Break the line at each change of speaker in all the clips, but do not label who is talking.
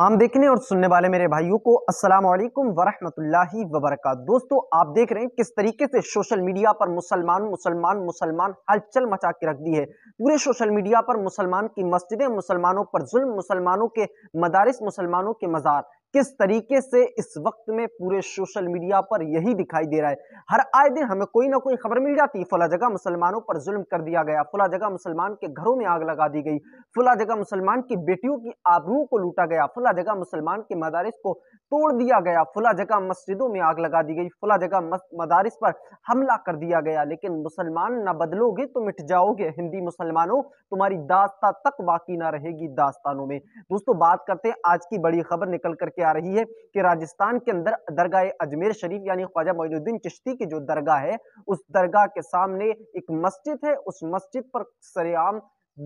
आम देखने और सुनने वाले मेरे भाइयों को अस्सलाम वालेकुम वरहमतुल्लाहि वबरकत दोस्तों आप देख रहे हैं किस तरीके से सोशल मीडिया पर मुसलमान मुसलमान मुसलमान हलचल मचा के रख दी है पूरे सोशल मीडिया पर मुसलमान की मस्जिदें मुसलमानों पर जुल्म मुसलमानों के मदारिस मुसलमानों के मज़ार किस तरीके से इस वक्त में पूरे सोशल मीडिया पर यही दिखाई दे रहा है हर आए दिन हमें कोई ना कोई खबर मिल जाती है फला जगह मुसलमानों पर जुल्म कर दिया गया फला जगह मुसलमान के घरों में आग लगा दी गई फला जगह मुसलमान की बेटियों की आबरू को लूटा गया फला जगह मुसलमान के मदारिस को तोड़ दिया गया फला जगह मस्जिदों में आग लगा दी गई फला जगह मदारिस पर हमला कर दिया गया लेकिन मुसलमान ना बदलोगे तो मिट जाओगे हिंदी मुसलमानों तुम्हारी दास्ता तक बाकी ना रहेगी दास्तानों में दोस्तों बात करते हैं आज की बड़ी खबर निकल करके के आ रही है कि राजस्थान के अंदर दरगाह अजमेर शरीफ यानी ख्वाजा मोहिद्दीन चिश्ती की जो दरगाह है उस दरगाह के सामने एक मस्जिद है उस मस्जिद पर सरेआम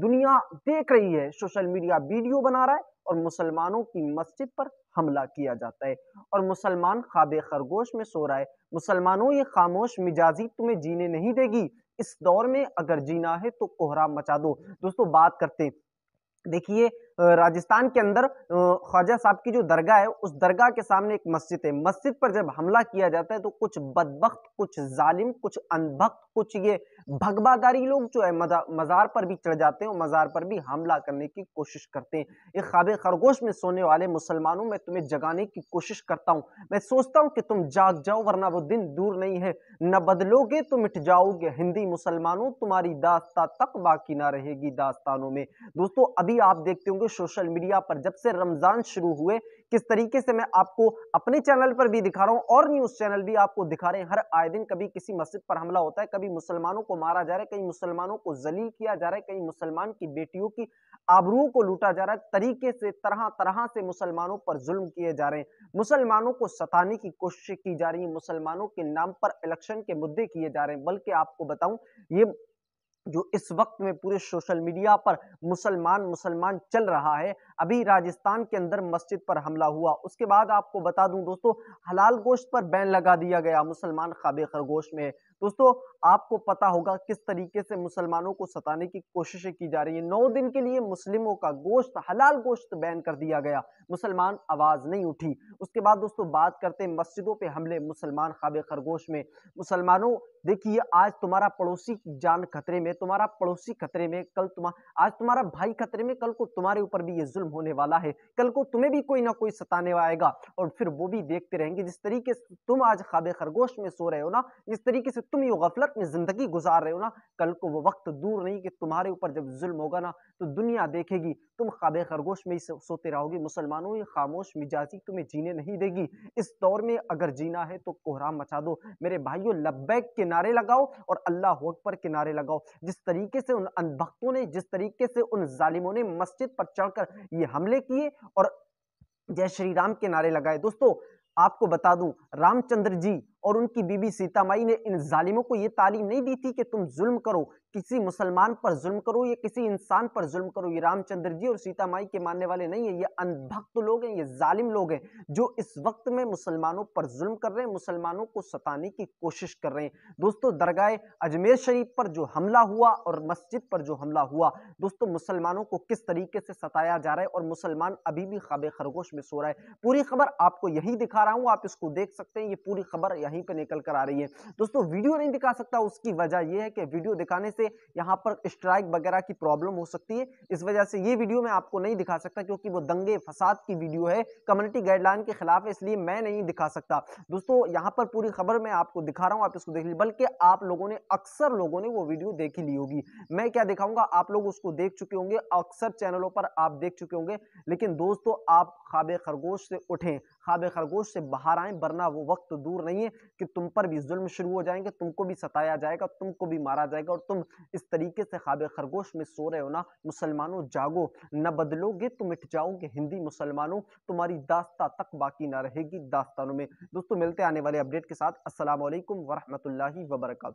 दुनिया देख रही है सोशल मीडिया वीडियो बना रहा है और मुसलमानों की मस्जिद पर हमला किया जाता है और मुसलमान खाबे खरगोश में सो रहा है मुसलमानों ये खामोश मिजाजी तुम्हें जीने नहीं देगी इस दौर में अगर जीना है तो कोहरा मचा दो दोस्तों बात करते देखिए राजस्थान के अंदर ख्वाजा साहब की जो दरगाह है उस दरगाह के सामने एक मस्जिद है मस्जिद पर जब हमला किया जाता है तो कुछ बदबक कुछ जालिम कुछ अनभक्त कुछ ये भगबादारी लोग जो है मज़ार पर भी चढ़ जाते हैं और मज़ार पर भी हमला करने की कोशिश करते हैं ये खाब खरगोश में सोने वाले मुसलमानों में तुम्हें जगाने की कोशिश करता हूँ मैं सोचता हूँ कि तुम जाग जाओ वरना वो दिन दूर नहीं है न बदलोगे तो मिट जाओगे हिंदी मुसलमानों तुम्हारी दास्ता तक बाकी ना रहेगी दास्तानों में दोस्तों अभी आप देखते होंगे को सोशल मीडिया पर जब से रमजान शुरू हुए किस तरीके से मैं आपको अपने चैनल पर भी दिखा रहा हूँ और न्यूज चैनल भी आपको दिखा रहे हैं हर आए दिन कभी किसी मस्जिद पर हमला होता है कभी मुसलमानों को मारा जा रहा है कई मुसलमानों को जलील किया जा रहा है कई मुसलमान की बेटियों की आबरूओं को लूटा जा रहा है तरीके से तरह तरह से मुसलमानों पर जुल्म किए जा रहे हैं मुसलमानों को सताने की कोशिश की जा रही है मुसलमानों के नाम पर इलेक्शन के मुद्दे किए जा रहे हैं बल्कि आपको बताऊं ये जो इस वक्त में पूरे सोशल मीडिया पर मुसलमान मुसलमान चल रहा है अभी राजस्थान के अंदर मस्जिद पर हमला हुआ उसके बाद आपको बता दूं दोस्तों हलाल गोश्त पर बैन लगा दिया गया मुसलमान खाबे खरगोश में दोस्तों आपको पता होगा किस तरीके से मुसलमानों को सताने की कोशिशें की जा रही है नौ दिन के लिए मुस्लिमों का गोश्त हलाल गोश्त बैन कर दिया गया मुसलमान आवाज नहीं उठी उसके बाद दोस्तों बात करते मस्जिदों पे हमले मुसलमान खाबे खरगोश में मुसलमानों देखिए आज तुम्हारा पड़ोसी जान खतरे में तुम्हारा पड़ोसी खतरे में कल तुम आज तुम्हारा भाई खतरे में कल को तुम्हारे ऊपर भी ये जुल्म होने वाला है कल को तुम्हें भी कोई ना कोई सताने आएगा और फिर वो भी देखते रहेंगे जिस तरीके से तुम आज खाबे खरगोश में सो रहे हो ना जिस तरीके से तुम ये गफलत में ज़िंदगी गुजार रहे हो ना कल को वो वक्त दूर नहीं कि तुम्हारे ऊपर जब जुल्म होगा ना तो दुनिया देखेगी तुम खाब खरगोश में ही सोते रहोगे मुसलमानों ये खामोश मिजाजी तुम्हें जीने नहीं देगी इस दौर में अगर जीना है तो कोहराम मचा दो मेरे भाइयों लब्बैक के नारे लगाओ और अल्लाह अकबर के नारे लगाओ जिस तरीके से उन अनभक्तों ने जिस तरीके से उन जालिमों ने मस्जिद पर चढ़कर ये हमले किए और जय श्री राम के नारे लगाए दोस्तों आपको बता दूं रामचंद्र जी और उनकी बीबी सीतामाई ने इन जालिमों को ये तालीम नहीं दी थी कि तुम जुल्म करो किसी मुसलमान पर जुल्म करो ये किसी इंसान पर जुल्म करो ये रामचंद्र जी और सीता माई के मानने वाले नहीं है ये अनभक्त लोग हैं ये जालिम लोग हैं जो इस वक्त में मुसलमानों पर जुल्म कर रहे हैं मुसलमानों को सताने की कोशिश कर रहे हैं दोस्तों दरगाह अजमेर शरीफ पर जो हमला हुआ और मस्जिद पर जो हमला हुआ दोस्तों मुसलमानों को किस तरीके से सताया जा रहा है और मुसलमान अभी भी खाबे खरगोश में सो रहा है पूरी खबर आपको यही दिखा रहा हूँ आप इसको देख सकते हैं ये पूरी खबर यहीं पर निकल कर आ रही है दोस्तों वीडियो नहीं दिखा सकता उसकी वजह यह है कि वीडियो दिखाने से से यहाँ पर स्ट्राइक वगैरह की प्रॉब्लम हो सकती है इस वजह से ये वीडियो मैं आपको नहीं दिखा सकता क्योंकि वो दंगे फसाद की वीडियो है कम्युनिटी गाइडलाइन के खिलाफ है इसलिए मैं नहीं दिखा सकता दोस्तों यहाँ पर पूरी खबर मैं आपको दिखा रहा हूँ आप इसको देख लीजिए बल्कि आप लोगों ने अक्सर लोगों ने वो वीडियो देख ली होगी मैं क्या दिखाऊंगा आप लोग उसको देख चुके होंगे अक्सर चैनलों पर आप देख चुके होंगे लेकिन दोस्तों आप खाबे खरगोश से उठें खाब खरगोश से बाहर आए वरना वो वक्त तो दूर नहीं है कि तुम पर भी जुल्म शुरू हो जाएंगे तुमको भी सताया जाएगा तुमको भी मारा जाएगा और तुम इस तरीके से खाब खरगोश में सो रहे हो ना मुसलमानों जागो न बदलोगे तुम मिट जाओगे हिंदी मुसलमानों तुम्हारी दास्ता तक बाकी ना रहेगी दास्तानों में दोस्तों मिलते आने वाले अपडेट के साथ वरहमत वरहमल वबरकू